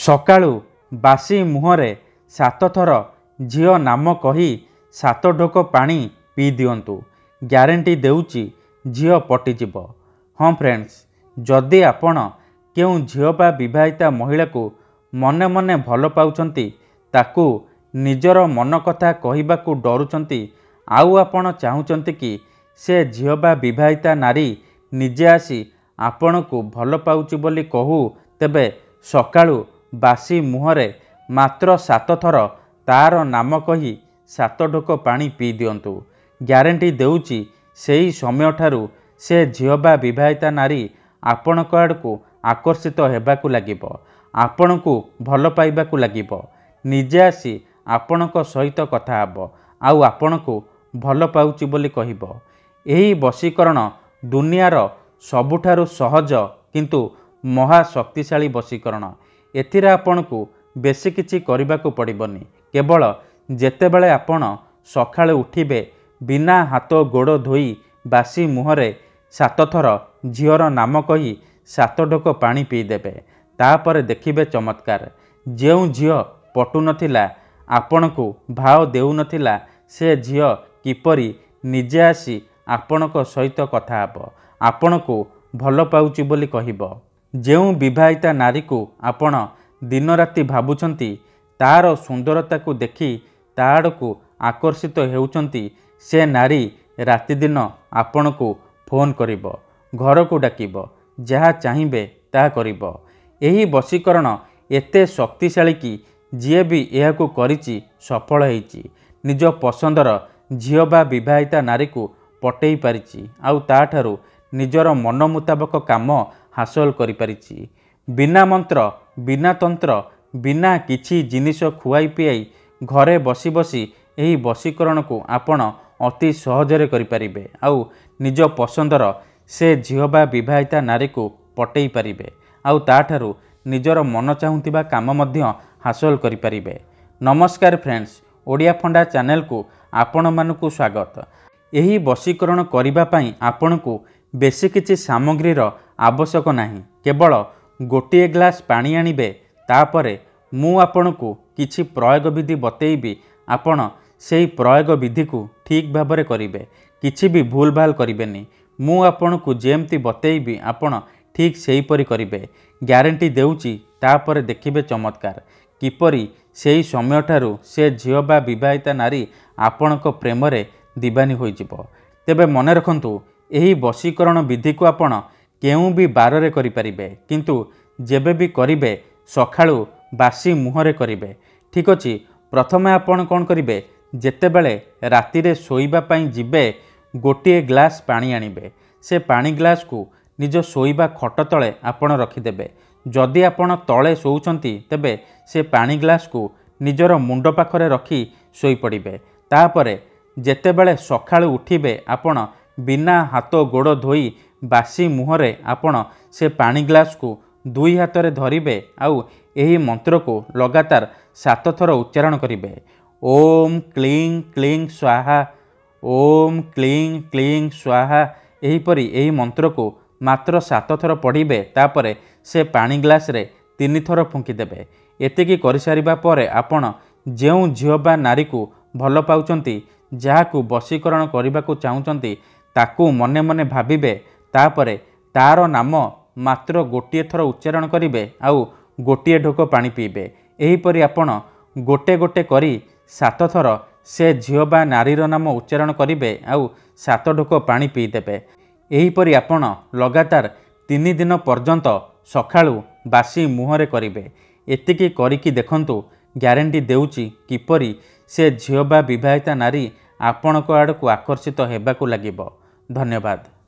ସକାଳୁ ବାସି ମୁହଁରେ ସାତ ଥର ଝିଅ ନାମ କହି ସାତ ଢୋକ ପାଣି ପିଇ ଦିଅନ୍ତୁ ଗ୍ୟାରେଣ୍ଟି ଦେଉଛି ଝିଅ ପଟିଯିବ ହଁ ଫ୍ରେଣ୍ଡସ୍ ଯଦି ଆପଣ କେଉଁ ଝିଅ ବା ବିବାହିତା ମହିଳାକୁ ମନେ ମନେ ଭଲ ପାଉଛନ୍ତି ତାକୁ ନିଜର ମନ କଥା କହିବାକୁ ଡରୁଛନ୍ତି ଆଉ ଆପଣ ଚାହୁଁଛନ୍ତି କି ସେ ଝିଅ ବା ବିବାହିତା ନାରୀ ନିଜେ ଆସି ଆପଣଙ୍କୁ ଭଲ ପାଉଛି ବୋଲି କହୁ ତେବେ ସକାଳୁ ବାସି ମୁହଁରେ ମାତ୍ର ସାତ ଥର ତାର ନାମ କହି ସାତ ଢୋକ ପାଣି ପିଇ ଦିଅନ୍ତୁ ଗ୍ୟାରେଣ୍ଟି ଦେଉଛି ସେହି ସମୟଠାରୁ ସେ ଝିଅ ବା ବିବାହିତା ନାରୀ ଆପଣଙ୍କ ଆଡ଼କୁ ଆକର୍ଷିତ ହେବାକୁ ଲାଗିବ ଆପଣଙ୍କୁ ଭଲ ପାଇବାକୁ ଲାଗିବ ନିଜେ ଆସି ଆପଣଙ୍କ ସହିତ କଥା ହେବ ଆଉ ଆପଣଙ୍କୁ ଭଲ ପାଉଛି ବୋଲି କହିବ ଏହି ବଶୀକରଣ ଦୁନିଆର ସବୁଠାରୁ ସହଜ କିନ୍ତୁ ମହାଶକ୍ତିଶାଳୀ ବଶୀକରଣ ଏଥିରେ ଆପଣଙ୍କୁ ବେଶୀ କିଛି କରିବାକୁ ପଡ଼ିବନି କେବଳ ଯେତେବେଳେ ଆପଣ ସକାଳେ ଉଠିବେ ବିନା ହାତ ଗୋଡ଼ ଧୋଇ ବାସି ମୁହଁରେ ସାତ ଥର ଝିଅର ନାମ କହି ସାତ ଢୋକ ପାଣି ପିଇଦେବେ ତାପରେ ଦେଖିବେ ଚମତ୍କାର ଯେଉଁ ଝିଅ ପଟୁନଥିଲା ଆପଣଙ୍କୁ ଭାଓ ଦେଉନଥିଲା ସେ ଝିଅ କିପରି ନିଜେ ଆସି ଆପଣଙ୍କ ସହିତ କଥା ହେବ ଆପଣଙ୍କୁ ଭଲ ପାଉଛି ବୋଲି କହିବ ଯେଉଁ ବିବାହିତା ନାରୀକୁ ଆପଣ ଦିନରାତି ଭାବୁଛନ୍ତି ତା'ର ସୁନ୍ଦରତାକୁ ଦେଖି ତା ଆଡ଼କୁ ଆକର୍ଷିତ ହେଉଛନ୍ତି ସେ ନାରୀ ରାତିଦିନ ଆପଣଙ୍କୁ ଫୋନ୍ କରିବ ଘରକୁ ଡାକିବ ଯାହା ଚାହିଁବେ ତାହା କରିବ ଏହି ବଶୀକରଣ ଏତେ ଶକ୍ତିଶାଳୀ କି ଯିଏ ବି ଏହାକୁ କରିଛି ସଫଳ ହୋଇଛି ନିଜ ପସନ୍ଦର ଝିଅ ବା ବିବାହିତା ନାରୀକୁ ପଟେଇ ପାରିଛି ଆଉ ତା'ଠାରୁ ନିଜର ମନ ମୁତାବକ କାମ ହାସଲ କରିପାରିଛି ବିନା ମନ୍ତ୍ର ବିନା ତନ୍ତ୍ର ବିନା କିଛି ଜିନିଷ ଖୁଆଇ ପିଆଇ ଘରେ ବସି ବସି ଏହି ବସିକରଣକୁ ଆପଣ ଅତି ସହଜରେ କରିପାରିବେ ଆଉ ନିଜ ପସନ୍ଦର ସେ ଝିଅ ବା ବିବାହିତା ନାରୀକୁ ପଟେଇ ପାରିବେ ଆଉ ତାଠାରୁ ନିଜର ମନ ଚାହୁଁଥିବା କାମ ମଧ୍ୟ ହାସଲ କରିପାରିବେ ନମସ୍କାର ଫ୍ରେଣ୍ଡସ୍ ଓଡ଼ିଆ ଫଣ୍ଡା ଚ୍ୟାନେଲକୁ ଆପଣମାନଙ୍କୁ ସ୍ୱାଗତ ଏହି ବସିକରଣ କରିବା ପାଇଁ ଆପଣଙ୍କୁ ବେଶୀ କିଛି ସାମଗ୍ରୀର ଆବଶ୍ୟକ ନାହିଁ କେବଳ ଗୋଟିଏ ଗ୍ଲାସ୍ ପାଣି ଆଣିବେ ତାପରେ ମୁଁ ଆପଣଙ୍କୁ କିଛି ପ୍ରୟୋଗ ବିଧି ବତେଇବି ଆପଣ ସେହି ପ୍ରୟୋଗ ବିଧିକୁ ଠିକ୍ ଭାବରେ କରିବେ କିଛି ବି ଭୁଲ ଭାଲ କରିବେନି ମୁଁ ଆପଣଙ୍କୁ ଯେମିତି ବତେଇବି ଆପଣ ଠିକ୍ ସେହିପରି କରିବେ ଗ୍ୟାରେଣ୍ଟି ଦେଉଛି ତାପରେ ଦେଖିବେ ଚମତ୍କାର କିପରି ସେହି ସମୟଠାରୁ ସେ ଝିଅ ବା ବିବାହିତା ନାରୀ ଆପଣଙ୍କ ପ୍ରେମରେ ଦିବାନୀ ହୋଇଯିବ ତେବେ ମନେ ରଖନ୍ତୁ ଏହି ବଶୀକରଣ ବିଧିକୁ ଆପଣ କେଉଁ ବି ବାରରେ କରିପାରିବେ କିନ୍ତୁ ଯେବେ ବି କରିବେ ସକାଳୁ ବାସି ମୁହଁରେ କରିବେ ଠିକ୍ ଅଛି ପ୍ରଥମେ ଆପଣ କ'ଣ କରିବେ ଯେତେବେଳେ ରାତିରେ ଶୋଇବା ପାଇଁ ଯିବେ ଗୋଟିଏ ଗ୍ଲାସ୍ ପାଣି ଆଣିବେ ସେ ପାଣି ଗ୍ଲାସ୍କୁ ନିଜ ଶୋଇବା ଖଟ ତଳେ ଆପଣ ରଖିଦେବେ ଯଦି ଆପଣ ତଳେ ଶୋଉଛନ୍ତି ତେବେ ସେ ପାଣି ଗ୍ଲାସ୍କୁ ନିଜର ମୁଣ୍ଡ ପାଖରେ ରଖି ଶୋଇପଡ଼ିବେ ତାପରେ ଯେତେବେଳେ ସକାଳୁ ଉଠିବେ ଆପଣ ବିନା ହାତ ଗୋଡ଼ ଧୋଇ ବାସି ମୁହଁରେ ଆପଣ ସେ ପାଣି ଗ୍ଲାସ୍କୁ ଦୁଇ ହାତରେ ଧରିବେ ଆଉ ଏହି ମନ୍ତ୍ରକୁ ଲଗାତାର ସାତ ଥର ଉଚ୍ଚାରଣ କରିବେ ଓମ୍ କ୍ଲିଂ କ୍ଲିଂ ସ୍ୱାହା ଓମ୍ କ୍ଲିଂ କ୍ଲିଂ ସ୍ୱାହା ଏହିପରି ଏହି ମନ୍ତ୍ରକୁ ମାତ୍ର ସାତ ଥର ପଢ଼ିବେ ତାପରେ ସେ ପାଣି ଗ୍ଲାସ୍ରେ ତିନି ଥର ଫୁଙ୍କିଦେବେ ଏତିକି କରିସାରିବା ପରେ ଆପଣ ଯେଉଁ ଝିଅ ବା ନାରୀକୁ ଭଲ ପାଉଛନ୍ତି ଯାହାକୁ ବଶୀକରଣ କରିବାକୁ ଚାହୁଁଛନ୍ତି ତାକୁ ମନେ ମନେ ଭାବିବେ ତାପରେ ତାର ନାମ ମାତ୍ର ଗୋଟିଏ ଥର ଉଚ୍ଚାରଣ କରିବେ ଆଉ ଗୋଟିଏ ଢୋକ ପାଣି ପିଇବେ ଏହିପରି ଆପଣ ଗୋଟେ ଗୋଟେ କରି ସାତ ଥର ସେ ଝିଅ ବା ନାରୀର ନାମ ଉଚ୍ଚାରଣ କରିବେ ଆଉ ସାତ ଢୋକ ପାଣି ପିଇଦେବେ ଏହିପରି ଆପଣ ଲଗାତାର ତିନି ଦିନ ପର୍ଯ୍ୟନ୍ତ ସକାଳୁ ବାସି ମୁହଁରେ କରିବେ ଏତିକି କରିକି ଦେଖନ୍ତୁ ଗ୍ୟାରେଣ୍ଟି ଦେଉଛି କିପରି ସେ ଝିଅ ବା ବିବାହିତା ନାରୀ ଆପଣଙ୍କ ଆଡ଼କୁ ଆକର୍ଷିତ ହେବାକୁ ଲାଗିବ ଧନ୍ୟବାଦ